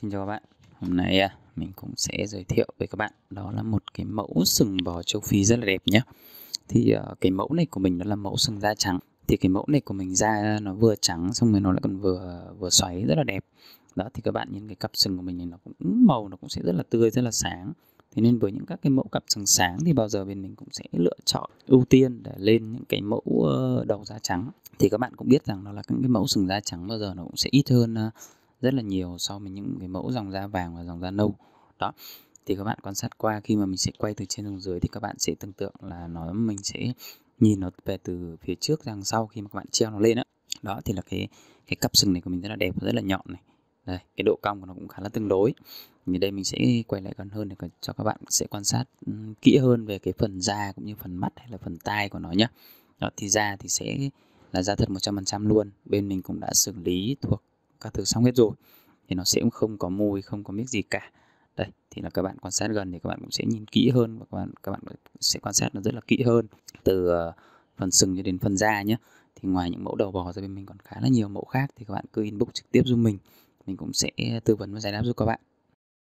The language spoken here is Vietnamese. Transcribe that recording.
Xin chào các bạn Hôm nay à, mình cũng sẽ giới thiệu với các bạn Đó là một cái mẫu sừng bò châu Phi rất là đẹp nhé Thì à, cái mẫu này của mình đó là mẫu sừng da trắng Thì cái mẫu này của mình da nó vừa trắng Xong rồi nó lại còn vừa vừa xoáy rất là đẹp Đó thì các bạn nhìn cái cặp sừng của mình Nó cũng màu nó cũng sẽ rất là tươi, rất là sáng Thế nên với những các cái mẫu cặp sừng sáng thì bao giờ bên mình cũng sẽ lựa chọn ưu tiên để lên những cái mẫu ờ, đầu da trắng. Thì các bạn cũng biết rằng nó là những cái mẫu sừng da trắng bao giờ nó cũng sẽ ít hơn ờ, rất là nhiều so với những cái mẫu dòng da vàng và dòng da nâu đó thì các bạn quan sát qua khi mà mình sẽ quay từ trên xuống dưới thì các bạn sẽ tưởng tượng là nó mình sẽ nhìn nó về từ phía trước ra sau khi mà các bạn treo nó lên đó. đó thì là cái cái cặp sừng này của mình rất là đẹp và rất là nhọn này đây, cái độ cong của nó cũng khá là tương đối thì đây mình sẽ quay lại gần hơn để cho các bạn sẽ quan sát ừ, kỹ hơn về cái phần da cũng như phần mắt hay là phần tai của nó nhé đó thì da thì sẽ là da thật 100% luôn bên mình cũng đã xử lý thuộc các thứ xong hết rồi thì nó sẽ cũng không có mùi không có miếng gì cả đây thì là các bạn quan sát gần thì các bạn cũng sẽ nhìn kỹ hơn và các bạn các bạn sẽ quan sát nó rất là kỹ hơn từ ờ, phần sừng cho đến phần da nhé thì ngoài những mẫu đầu bò ra bên mình còn khá là nhiều mẫu khác thì các bạn cứ inbox trực tiếp giúp mình mình cũng sẽ tư vấn và giải đáp giúp các bạn